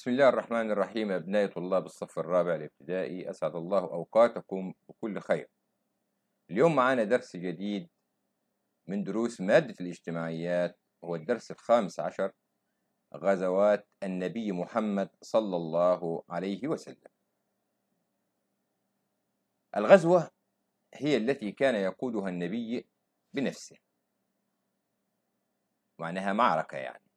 بسم الله الرحمن الرحيم أبنائي طلاب الصف الرابع الابتدائي أسعد الله أوقاتكم بكل خير اليوم معانا درس جديد من دروس مادة الاجتماعيات هو الدرس الخامس عشر غزوات النبي محمد صلى الله عليه وسلم الغزوة هي التي كان يقودها النبي بنفسه معناها معركة يعني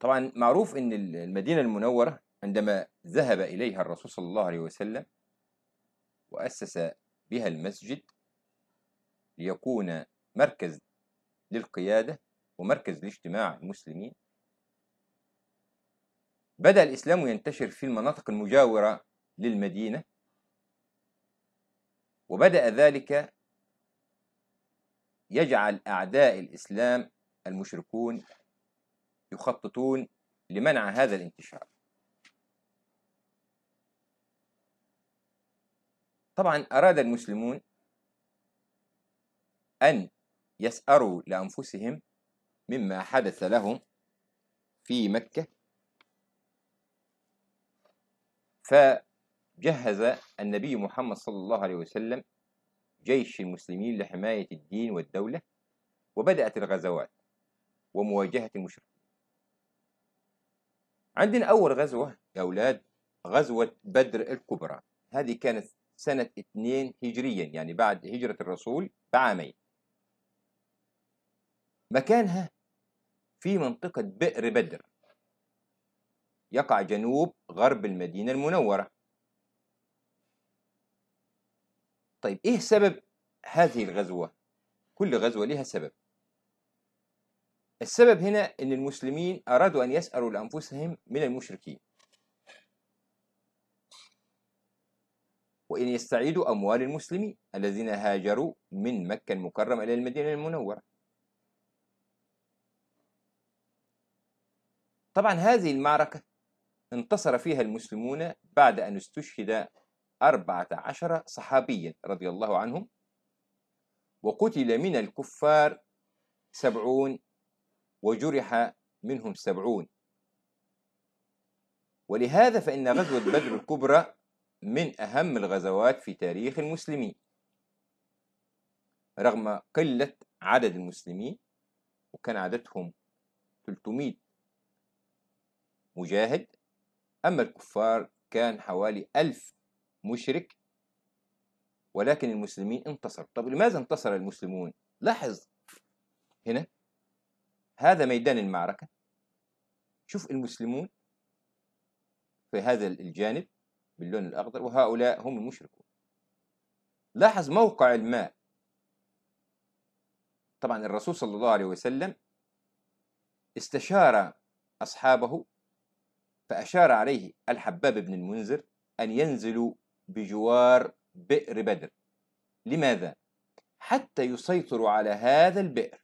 طبعا معروف أن المدينة المنورة عندما ذهب إليها الرسول صلى الله عليه وسلم وأسس بها المسجد ليكون مركز للقيادة ومركز لاجتماع المسلمين بدأ الإسلام ينتشر في المناطق المجاورة للمدينة وبدأ ذلك يجعل أعداء الإسلام المشركون يخططون لمنع هذا الانتشار طبعا أراد المسلمون أن يسأروا لأنفسهم مما حدث لهم في مكة فجهز النبي محمد صلى الله عليه وسلم جيش المسلمين لحماية الدين والدولة وبدأت الغزوات ومواجهة المشركين عندنا أول غزوة يا أولاد غزوة بدر الكبرى هذه كانت سنة 2 هجريا يعني بعد هجرة الرسول بعامين مكانها في منطقة بئر بدر يقع جنوب غرب المدينة المنورة طيب إيه سبب هذه الغزوة؟ كل غزوة لها سبب السبب هنا أن المسلمين أرادوا أن يسألوا لأنفسهم من المشركين وأن يستعيدوا أموال المسلمين الذين هاجروا من مكة المكرمة إلى المدينة المنورة طبعا هذه المعركة انتصر فيها المسلمون بعد أن استشهد أربعة عشر صحابيا رضي الله عنهم وقتل من الكفار سبعون وجرح منهم سبعون ولهذا فإن غزوة بدر الكبرى من أهم الغزوات في تاريخ المسلمين رغم قلة عدد المسلمين وكان عددهم 300 مجاهد أما الكفار كان حوالي ألف مشرك ولكن المسلمين انتصروا طب لماذا انتصر المسلمون لاحظ هنا هذا ميدان المعركة شوف المسلمون في هذا الجانب باللون الأخضر وهؤلاء هم المشركون لاحظ موقع الماء طبعا الرسول صلى الله عليه وسلم استشار أصحابه فأشار عليه الحباب بن المنذر أن ينزلوا بجوار بئر بدر لماذا؟ حتى يسيطروا على هذا البئر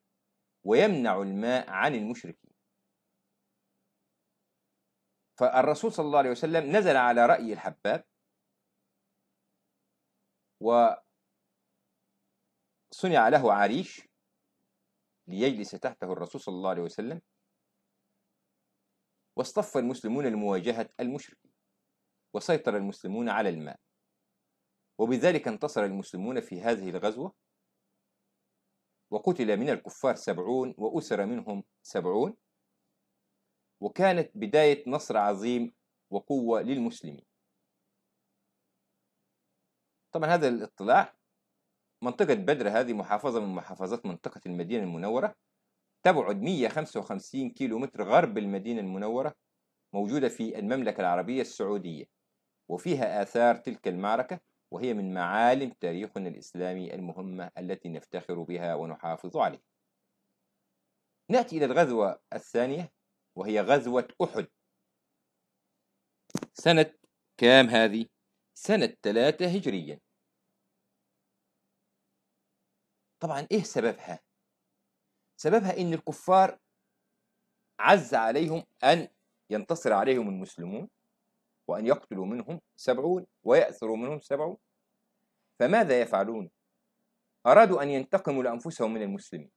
ويمنع الماء عن المشركين فالرسول صلى الله عليه وسلم نزل على رأي الحباب وصنع له عريش ليجلس تحته الرسول صلى الله عليه وسلم واصطف المسلمون لمواجهة المشركين وسيطر المسلمون على الماء وبذلك انتصر المسلمون في هذه الغزوة وقتل من الكفار سبعون وأسر منهم سبعون وكانت بداية نصر عظيم وقوة للمسلمين طبعا هذا الاطلاع منطقة بدر هذه محافظة من محافظات منطقة المدينة المنورة تبعد 155 كيلو متر غرب المدينة المنورة موجودة في المملكة العربية السعودية وفيها آثار تلك المعركة وهي من معالم تاريخنا الإسلامي المهمة التي نفتخر بها ونحافظ عليها نأتي إلى الغزوة الثانية وهي غزوة أحد سنة كام هذه؟ سنة ثلاثة هجريا طبعا إيه سببها؟ سببها إن الكفار عز عليهم أن ينتصر عليهم المسلمون وأن يقتلوا منهم سبعون ويأثروا منهم سبعون فماذا يفعلون؟ أرادوا أن ينتقموا لأنفسهم من المسلمين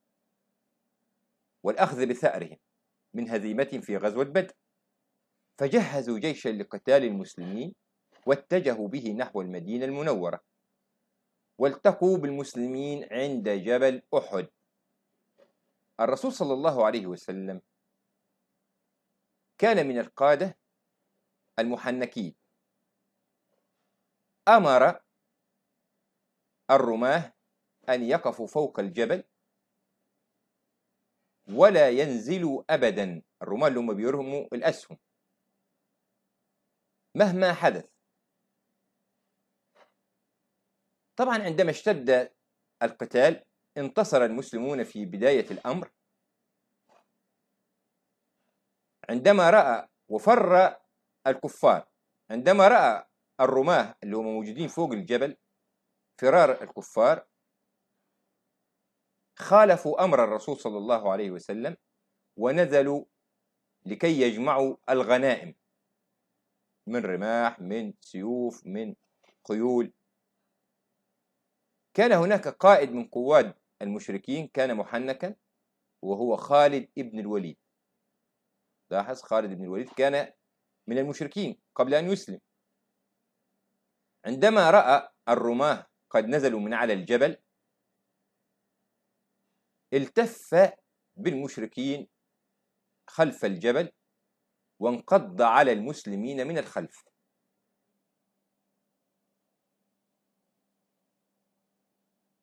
والأخذ بثأرهم من هزيمتهم في غزوة بدر فجهزوا جيشا لقتال المسلمين واتجهوا به نحو المدينة المنورة والتقوا بالمسلمين عند جبل أحد الرسول صلى الله عليه وسلم كان من القادة المحنكي أمر الرماة أن يقفوا فوق الجبل ولا ينزلوا أبدا الرماة اللي هم بيرموا الأسهم مهما حدث طبعا عندما اشتد القتال انتصر المسلمون في بداية الأمر عندما رأى وفر الكفار عندما رأى الرماة اللي هم موجودين فوق الجبل فرار الكفار خالفوا أمر الرسول صلى الله عليه وسلم ونزلوا لكي يجمعوا الغنائم من رماح من سيوف من خيول كان هناك قائد من قواد المشركين كان محنكا وهو خالد ابن الوليد لاحظ خالد بن الوليد كان من المشركين قبل أن يسلم عندما رأى الرماة قد نزلوا من على الجبل التف بالمشركين خلف الجبل وانقض على المسلمين من الخلف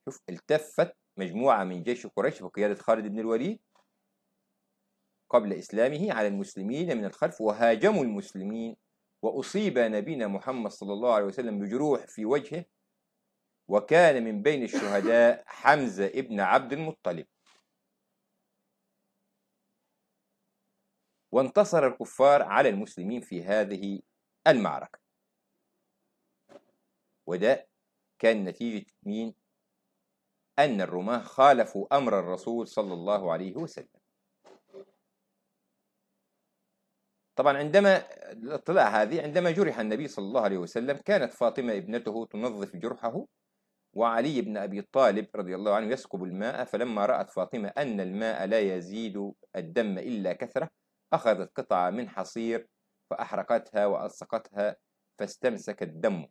شوف التفت مجموعة من جيش قريش بقيادة خالد بن الوليد قبل إسلامه على المسلمين من الخلف وهاجموا المسلمين وأصيب نبينا محمد صلى الله عليه وسلم بجروح في وجهه وكان من بين الشهداء حمزة ابن عبد المطلب وانتصر الكفار على المسلمين في هذه المعركة وده كان نتيجة مين؟ أن الرماة خالفوا أمر الرسول صلى الله عليه وسلم طبعا عندما الاطلاع هذه عندما جرح النبي صلى الله عليه وسلم كانت فاطمة ابنته تنظف جرحه وعلي بن أبي طالب رضي الله عنه يسكب الماء فلما رأت فاطمة أن الماء لا يزيد الدم إلا كثرة أخذت قطعة من حصير فأحرقتها وألصقتها فاستمسك الدم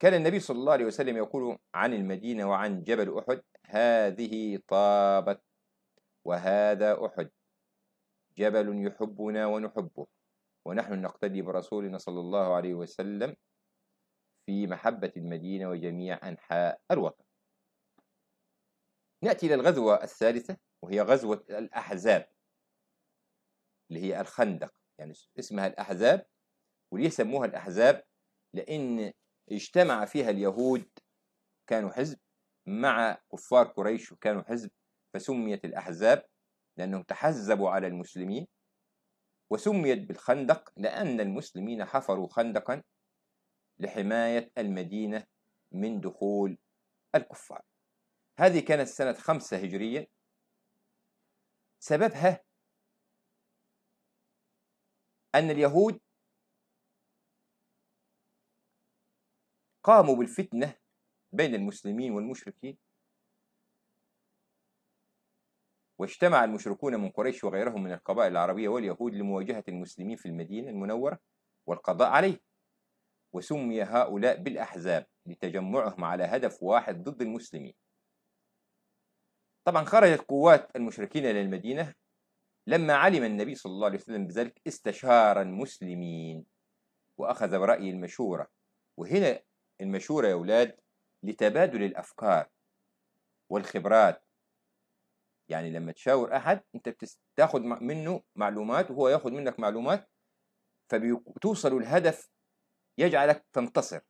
كان النبي صلى الله عليه وسلم يقول عن المدينة وعن جبل أحد هذه طابت وهذا أحد جبل يحبنا ونحبه ونحن نقتدي برسولنا صلى الله عليه وسلم في محبة المدينة وجميع أنحاء الوطن نأتي إلى الغزوة الثالثة وهي غزوة الأحزاب اللي هي الخندق يعني اسمها الأحزاب وليه سموها الأحزاب لأن اجتمع فيها اليهود كانوا حزب مع كفار قريش وكانوا حزب فسميت الأحزاب لأنهم تحزبوا على المسلمين وسميت بالخندق لأن المسلمين حفروا خندقا لحماية المدينة من دخول الكفار هذه كانت سنة خمسة هجرية سببها أن اليهود قاموا بالفتنة بين المسلمين والمشركين واجتمع المشركون من قريش وغيرهم من القبائل العربية واليهود لمواجهة المسلمين في المدينة المنورة والقضاء عليه وسمي هؤلاء بالأحزاب لتجمعهم على هدف واحد ضد المسلمين طبعا خرجت قوات المشركين إلى المدينة لما علم النبي صلى الله عليه وسلم بذلك استشار المسلمين وأخذ برأي المشورة وهنا المشورة يا أولاد لتبادل الأفكار والخبرات يعني لما تشاور احد انت بتاخد منه معلومات وهو ياخد منك معلومات فبتوصلوا الهدف يجعلك تنتصر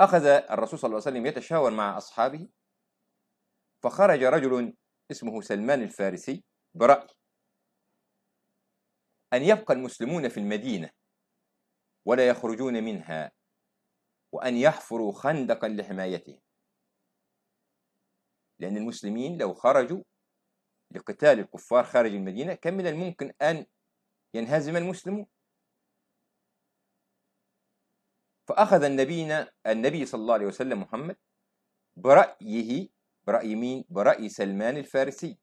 اخذ الرسول صلى الله عليه وسلم يتشاور مع اصحابه فخرج رجل اسمه سلمان الفارسي برأي أن يبقى المسلمون في المدينة ولا يخرجون منها وأن يحفروا خندقا لحمايتهم لأن المسلمين لو خرجوا لقتال الكفار خارج المدينة كم من الممكن أن ينهزم المسلمون فأخذ النبينا النبي صلى الله عليه وسلم محمد برأيه برأي مين؟ برأي سلمان الفارسي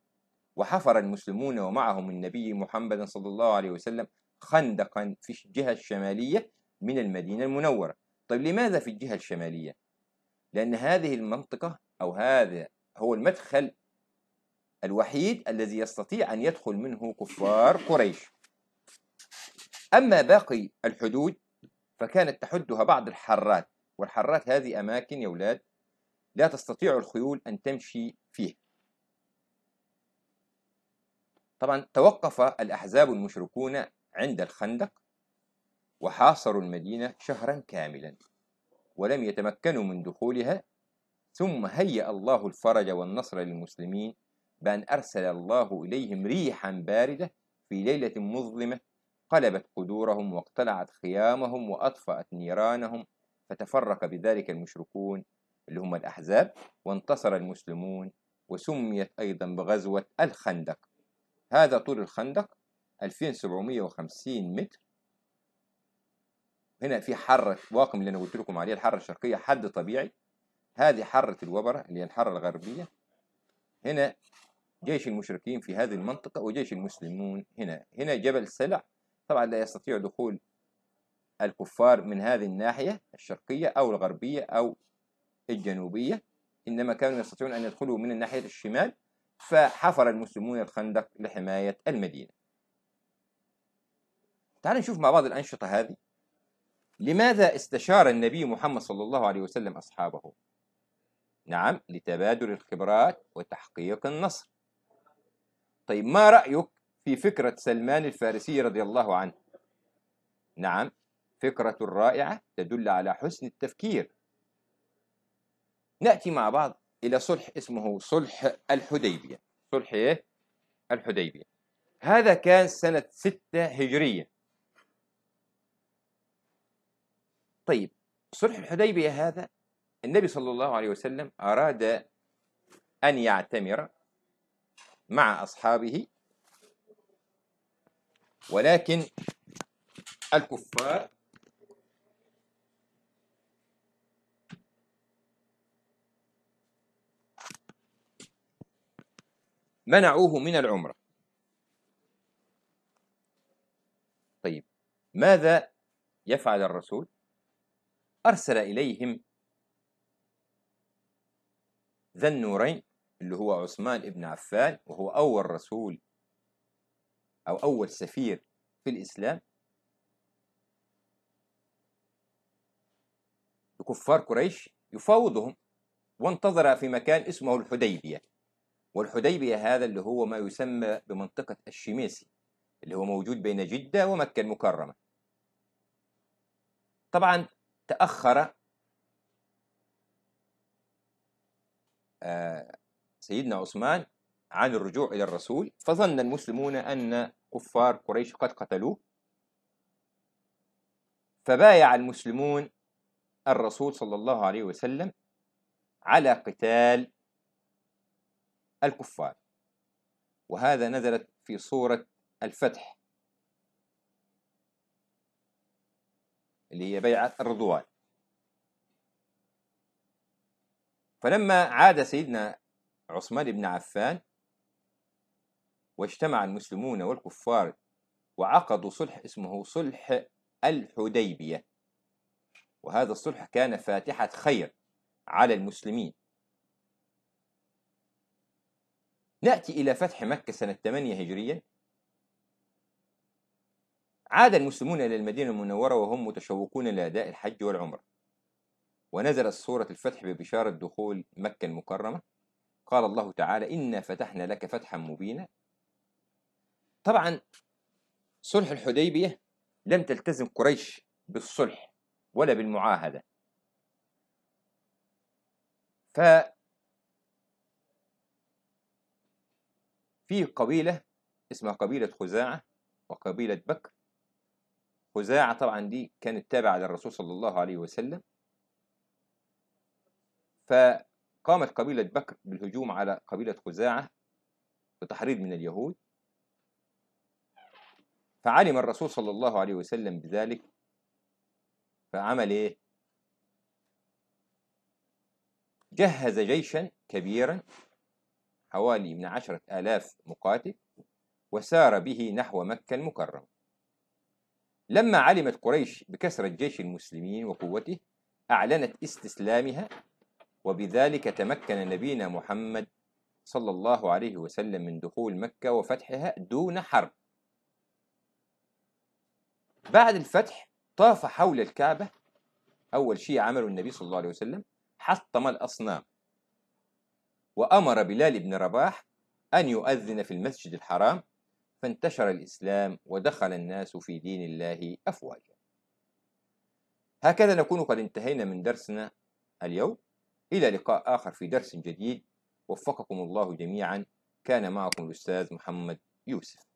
وحفر المسلمون ومعهم النبي محمد صلى الله عليه وسلم خندقا في الجهة الشمالية من المدينة المنورة طيب لماذا في الجهة الشمالية؟ لأن هذه المنطقة أو هذا هو المدخل الوحيد الذي يستطيع أن يدخل منه كفار قريش أما باقي الحدود فكانت تحدها بعض الحارات والحارات هذه أماكن يا أولاد لا تستطيع الخيول أن تمشي فيه طبعا توقف الأحزاب المشركون عند الخندق وحاصروا المدينة شهرا كاملا ولم يتمكنوا من دخولها ثم هيأ الله الفرج والنصر للمسلمين بأن أرسل الله إليهم ريحا باردة في ليلة مظلمة قلبت قدورهم واقتلعت خيامهم وأطفأت نيرانهم فتفرق بذلك المشركون اللي هم الأحزاب وانتصر المسلمون وسميت أيضا بغزوة الخندق هذا طول الخندق 2750 متر هنا في حر واقم اللي أنا قلت لكم عليه الحر الشرقية حد طبيعي هذه حرة الوبرة اللي هي الحرة الغربية هنا جيش المشركين في هذه المنطقة وجيش المسلمون هنا هنا جبل سلع طبعا لا يستطيع دخول الكفار من هذه الناحية الشرقية أو الغربية أو الجنوبية إنما كانوا يستطيعون أن يدخلوا من الناحية الشمال فحفر المسلمون الخندق لحماية المدينة تعالوا نشوف مع بعض الأنشطة هذه لماذا استشار النبي محمد صلى الله عليه وسلم أصحابه نعم لتبادل الخبرات وتحقيق النصر طيب ما رأيك في فكرة سلمان الفارسي رضي الله عنه نعم فكرة رائعة تدل على حسن التفكير نأتي مع بعض إلى صلح اسمه صلح الحديبية صلح إيه؟ الحديبية هذا كان سنة ستة هجرية طيب صلح الحديبية هذا النبي صلى الله عليه وسلم أراد أن يعتمر مع أصحابه ولكن الكفار منعوه من العمرة طيب ماذا يفعل الرسول أرسل إليهم ذا النورين اللي هو عثمان بن عفان وهو أول رسول أو أول سفير في الإسلام لكفار قريش يفاوضهم وانتظر في مكان اسمه الحديبية والحديبية هذا اللي هو ما يسمى بمنطقة الشميسي اللي هو موجود بين جدة ومكة المكرمة طبعا تأخر آه، سيدنا عثمان عن الرجوع إلى الرسول فظن المسلمون أن كفار قريش قد قتلوه فبايع المسلمون الرسول صلى الله عليه وسلم على قتال الكفار وهذا نزلت في سورة الفتح اللي هي بيعة الرضوان فلما عاد سيدنا عثمان بن عفان واجتمع المسلمون والكفار وعقدوا صلح اسمه صلح الحديبية وهذا الصلح كان فاتحة خير على المسلمين نأتي إلى فتح مكة سنة 8 هجريه عاد المسلمون إلى المدينة المنورة وهم متشوقون لأداء الحج والعمرة ونزلت سورة الفتح ببشارة دخول مكة المكرمة قال الله تعالى إنا فتحنا لك فتحا مبينا طبعا صلح الحديبية لم تلتزم قريش بالصلح ولا بالمعاهدة ف في قبيلة اسمها قبيلة خزاعة وقبيلة بكر خزاعة طبعا دي كانت تابعة للرسول صلى الله عليه وسلم فقامت قبيلة بكر بالهجوم على قبيلة خزاعة بتحريض من اليهود فعلم الرسول صلى الله عليه وسلم بذلك فعمل ايه؟ جهز جيشا كبيرا حوالي من عشرة آلاف مقاتل وسار به نحو مكة المكرمة لما علمت قريش بكثرة جيش المسلمين وقوته أعلنت استسلامها وبذلك تمكن نبينا محمد صلى الله عليه وسلم من دخول مكة وفتحها دون حرب بعد الفتح طاف حول الكعبة أول شيء عمله النبي صلى الله عليه وسلم حطم الأصنام وأمر بلال بن رباح أن يؤذن في المسجد الحرام فانتشر الإسلام ودخل الناس في دين الله أفواجا هكذا نكون قد انتهينا من درسنا اليوم إلى لقاء آخر في درس جديد وفقكم الله جميعا كان معكم الأستاذ محمد يوسف